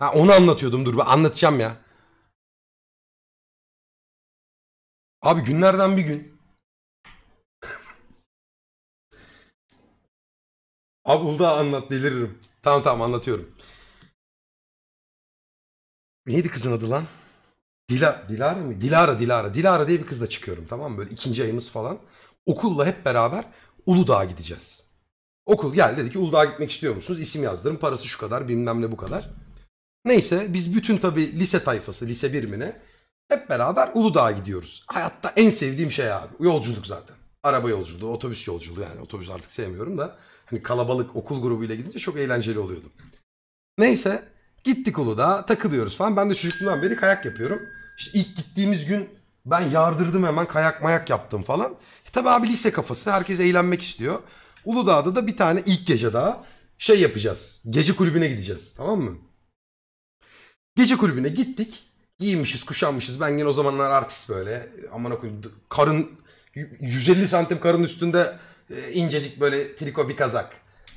Ha onu anlatıyordum dur bir anlatacağım ya. Abi günlerden bir gün. Abi Uludağ anlat deliririm. Tamam tamam anlatıyorum. Neydi kızın adı lan? Dila, Dilara mı? Dilara Dilara. Dilara diye bir kızla çıkıyorum tamam mı? Böyle ikinci ayımız falan. Okulla hep beraber Uludağ'a gideceğiz. Okul gel dedi ki Uludağ'a gitmek istiyor musunuz? İsim yazdırın parası şu kadar bilmem ne bu kadar. Neyse biz bütün tabi lise tayfası, lise birimine hep beraber Uludağ'a gidiyoruz. Hayatta en sevdiğim şey abi. Yolculuk zaten. Araba yolculuğu, otobüs yolculuğu yani. Otobüs artık sevmiyorum da. Hani kalabalık okul grubuyla gidince çok eğlenceli oluyordu. Neyse gittik Uludağ'a takılıyoruz falan. Ben de çocukluğumdan beri kayak yapıyorum. İşte ilk gittiğimiz gün ben yardırdım hemen kayak mayak yaptım falan. E tabi abi lise kafası herkes eğlenmek istiyor. Uludağ'da da bir tane ilk gece daha şey yapacağız. Gece kulübüne gideceğiz tamam mı? Gece kulübüne gittik. Giymişiz, kuşanmışız. Ben gene o zamanlar artist böyle. Aman okuyun. Karın 150 santim karın üstünde e, incecik böyle triko bir kazak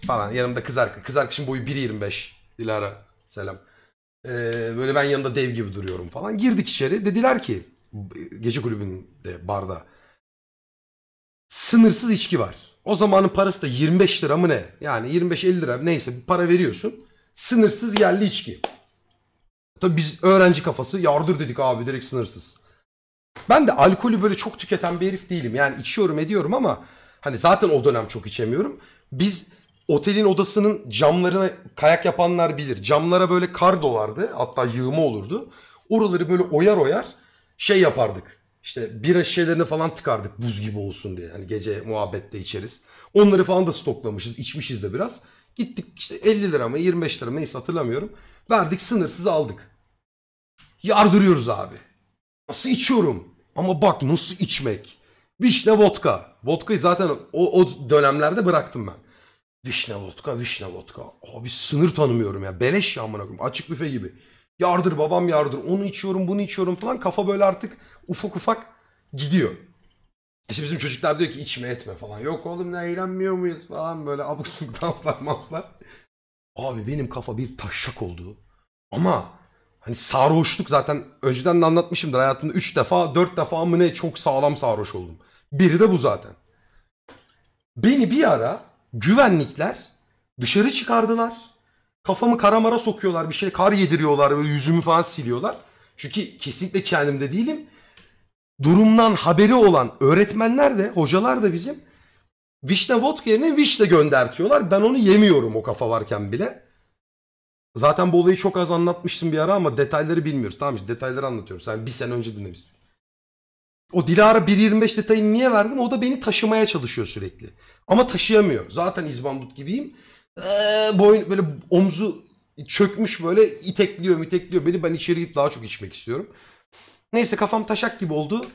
falan. Yanımda kız arkadaş. Kız arkadaşım boyu 1.25. Dilara selam. Ee, böyle ben yanında dev gibi duruyorum falan. Girdik içeri. Dediler ki gece kulübünde barda sınırsız içki var. O zamanın parası da 25 lira mı ne? Yani 25-50 lira neyse bir para veriyorsun. Sınırsız yerli içki. Tabii biz öğrenci kafası yardır dedik abi direkt sınırsız. Ben de alkolü böyle çok tüketen bir herif değilim. Yani içiyorum ediyorum ama hani zaten o dönem çok içemiyorum. Biz otelin odasının camlarına kayak yapanlar bilir. Camlara böyle kar dolardı hatta yığma olurdu. Oraları böyle oyar oyar şey yapardık. İşte bira şişelerini falan tıkardık buz gibi olsun diye. Hani gece muhabbette içeriz. Onları falan da stoklamışız, içmişiz de biraz. Gittik işte 50 lira mı 25 lira mı neyse hatırlamıyorum. Verdik sınırsız aldık. Yardırıyoruz abi. Nasıl içiyorum? Ama bak nasıl içmek. Vişne vodka. Vodkayı zaten o, o dönemlerde bıraktım ben. Vişne vodka, vişne vodka. Abi sınır tanımıyorum ya. Beleş ya amına koyayım. Açık büfe gibi. Yardır babam yardır. Onu içiyorum, bunu içiyorum falan. Kafa böyle artık ufak ufak gidiyor. İşte bizim çocuklar diyor ki içme etme falan. Yok oğlum ne eğlenmiyor muyuz falan böyle abuk danslar manslar. Abi benim kafa bir taşak oldu. Ama Hani sarhoşluk zaten önceden de anlatmışımdır. Hayatımda 3 defa 4 defa mı ne çok sağlam sarhoş oldum. Biri de bu zaten. Beni bir ara güvenlikler dışarı çıkardılar. Kafamı karamara sokuyorlar bir şey kar yediriyorlar ve yüzümü falan siliyorlar. Çünkü kesinlikle kendimde değilim. Durumdan haberi olan öğretmenler de hocalar da bizim Vişne vodka yerine vişne göndertiyorlar. Ben onu yemiyorum o kafa varken bile. Zaten bu olayı çok az anlatmıştım bir ara ama detayları bilmiyoruz. Tamam işte detayları anlatıyorum. Sen bir sene önce dinlemişsin. O Dilara 1.25 detayını niye verdim? O da beni taşımaya çalışıyor sürekli. Ama taşıyamıyor. Zaten izbandut gibiyim. Ee, boyun böyle omzu çökmüş böyle itekliyor mitekliyor beni. Ben içeri git daha çok içmek istiyorum. Neyse kafam taşak gibi oldu.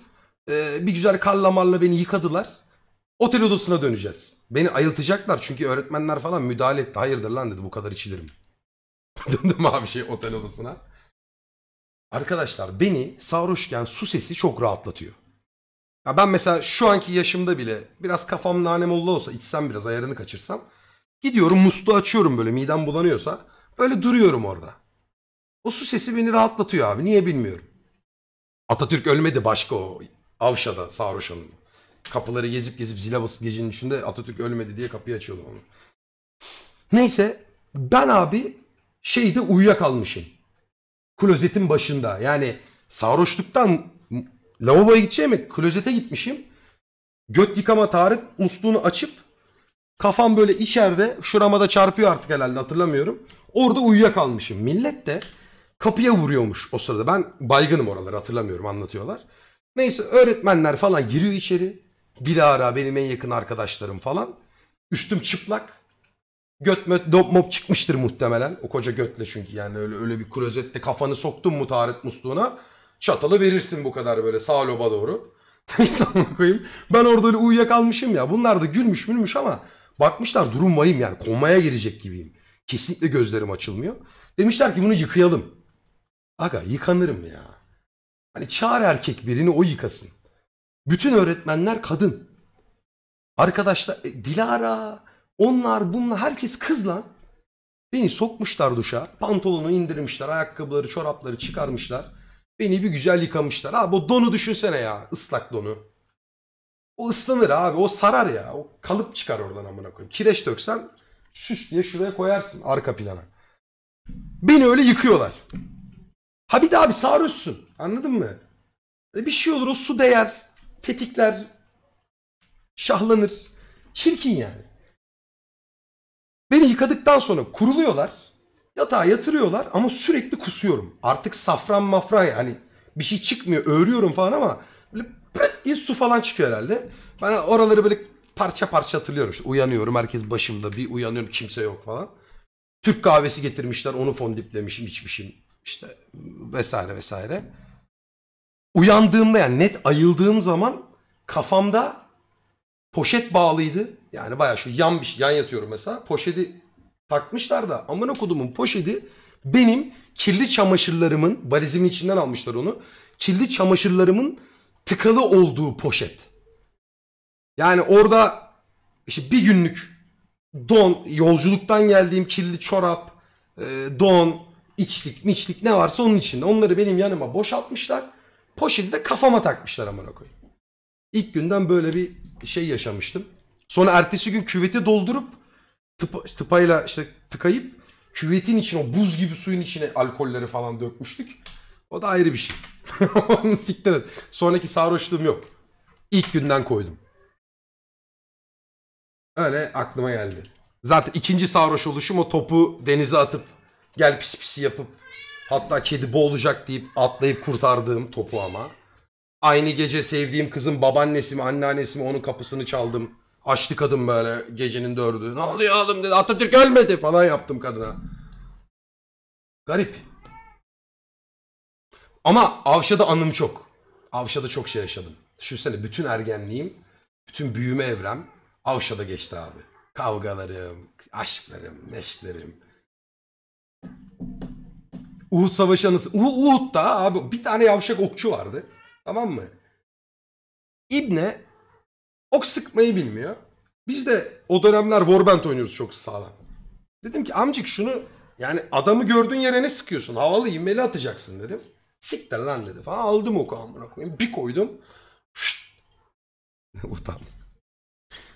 Ee, bir güzel karla beni yıkadılar. Otel odasına döneceğiz. Beni ayıltacaklar çünkü öğretmenler falan müdahale etti. Hayırdır lan dedi bu kadar içilirim. Döndüm abi şey otel odasına. Arkadaşlar beni sarhoşken su sesi çok rahatlatıyor. Ya ben mesela şu anki yaşımda bile biraz kafam nanemolla olsa içsem biraz ayarını kaçırsam gidiyorum musluğu açıyorum böyle midem bulanıyorsa böyle duruyorum orada. O su sesi beni rahatlatıyor abi niye bilmiyorum. Atatürk ölmedi başka o Avşa'da sarhoş onun. Kapıları gezip gezip zile basıp gecenin içinde Atatürk ölmedi diye kapıyı açıyordu onu. Neyse ben abi şeyde uyuyakalmışım. Klozetin başında. Yani sarhoşluktan lavaboya gideceğime klozete gitmişim. Göt yıkama Tarık musluğunu açıp kafam böyle içeride şurama da çarpıyor artık herhalde hatırlamıyorum. Orada uyuyakalmışım. Millet de kapıya vuruyormuş o sırada. Ben baygınım oraları hatırlamıyorum anlatıyorlar. Neyse öğretmenler falan giriyor içeri. Dilara benim en yakın arkadaşlarım falan. Üstüm çıplak göt möt dop mop çıkmıştır muhtemelen. O koca götle çünkü yani öyle, öyle bir klozette kafanı soktun mu taharet musluğuna çatalı verirsin bu kadar böyle sağ loba doğru. Neyse koyayım. Ben orada öyle uyuyakalmışım ya. Bunlar da gülmüş mülmüş ama bakmışlar durum yani komaya girecek gibiyim. Kesinlikle gözlerim açılmıyor. Demişler ki bunu yıkayalım. Aga yıkanırım ya. Hani çağır erkek birini o yıkasın. Bütün öğretmenler kadın. Arkadaşlar e, Dilara, onlar bununla herkes kızla beni sokmuşlar duşa. Pantolonu indirmişler, ayakkabıları, çorapları çıkarmışlar. Beni bir güzel yıkamışlar. Abi o donu düşünsene ya ıslak donu. O ıslanır abi o sarar ya. O kalıp çıkar oradan amına koyayım. Kireç döksen süs diye şuraya koyarsın arka plana. Beni öyle yıkıyorlar. Ha bir daha bir sarılsın Anladın mı? E bir şey olur o su değer, tetikler, şahlanır. Çirkin yani. Beni yıkadıktan sonra kuruluyorlar. Yatağa yatırıyorlar ama sürekli kusuyorum. Artık safran mafra yani bir şey çıkmıyor. örüyorum falan ama böyle pıt diye su falan çıkıyor herhalde. Ben oraları böyle parça parça hatırlıyorum. İşte uyanıyorum herkes başımda bir uyanıyorum kimse yok falan. Türk kahvesi getirmişler onu fondiplemişim içmişim işte vesaire vesaire. Uyandığımda yani net ayıldığım zaman kafamda Poşet bağlıydı. Yani baya şu yan bir şey, yan yatıyorum mesela. Poşeti takmışlar da amına kodumun poşeti benim kirli çamaşırlarımın valizimin içinden almışlar onu. Kirli çamaşırlarımın tıkalı olduğu poşet. Yani orada işte bir günlük don, yolculuktan geldiğim kirli çorap, e, don, içlik, miçlik ne varsa onun içinde. Onları benim yanıma boşaltmışlar. Poşeti de kafama takmışlar amına koyayım. İlk günden böyle bir şey yaşamıştım. Sonra ertesi gün küveti doldurup tıpa, tıpayla işte tıkayıp küvetin içine o buz gibi suyun içine alkolleri falan dökmüştük. O da ayrı bir şey. siktir Sonraki sarhoşluğum yok. İlk günden koydum. Öyle aklıma geldi. Zaten ikinci sarhoş oluşum o topu denize atıp gel pis pisi yapıp hatta kedi boğulacak deyip atlayıp kurtardığım topu ama. Aynı gece sevdiğim kızın babaannesi mi anneannesi mi onun kapısını çaldım. Açtı kadın böyle gecenin dördü. Ne oluyor oğlum dedi. Atatürk ölmedi falan yaptım kadına. Garip. Ama Avşa'da anım çok. Avşa'da çok şey yaşadım. Düşünsene bütün ergenliğim, bütün büyüme evrem Avşa'da geçti abi. Kavgalarım, aşklarım, meşklerim. Uhud Savaşı anısı. Uhud'da abi bir tane yavşak okçu vardı. Tamam mı? İbne ok sıkmayı bilmiyor. Biz de o dönemler Warband oynuyoruz çok sağlam. Dedim ki amcık şunu yani adamı gördüğün yere ne sıkıyorsun? Havalı imeli atacaksın dedim. Siktir lan dedi falan. Aldım oku amına koyayım. Bir koydum. Utan.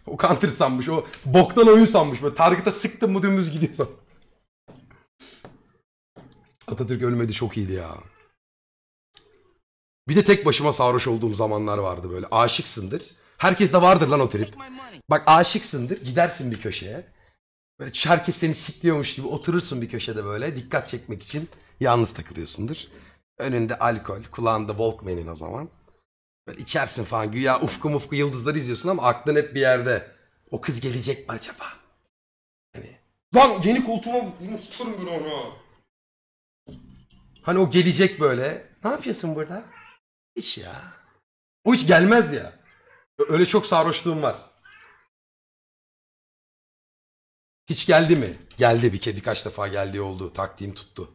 o counter sanmış. O boktan oyun sanmış. Böyle target'a sıktım mı dümdüz gidiyor. Atatürk ölmedi çok iyiydi ya. Bir de tek başıma sarhoş olduğum zamanlar vardı böyle. Aşıksındır. Herkes de vardır lan o trip. Bak aşıksındır. Gidersin bir köşeye. Böyle herkes seni sikliyormuş gibi oturursun bir köşede böyle. Dikkat çekmek için yalnız takılıyorsundur. Önünde alkol, kulağında Walkman'in o zaman. Böyle içersin falan. Güya ufku mufku yıldızları izliyorsun ama aklın hep bir yerde. O kız gelecek mi acaba? Hani. Lan yeni koltuğuma tutarım ben onu. Hani o gelecek böyle. Ne yapıyorsun burada? Hiç ya. Bu hiç gelmez ya. Öyle çok sarhoşluğum var. Hiç geldi mi? Geldi bir kere birkaç defa geldi oldu. Taktiğim tuttu.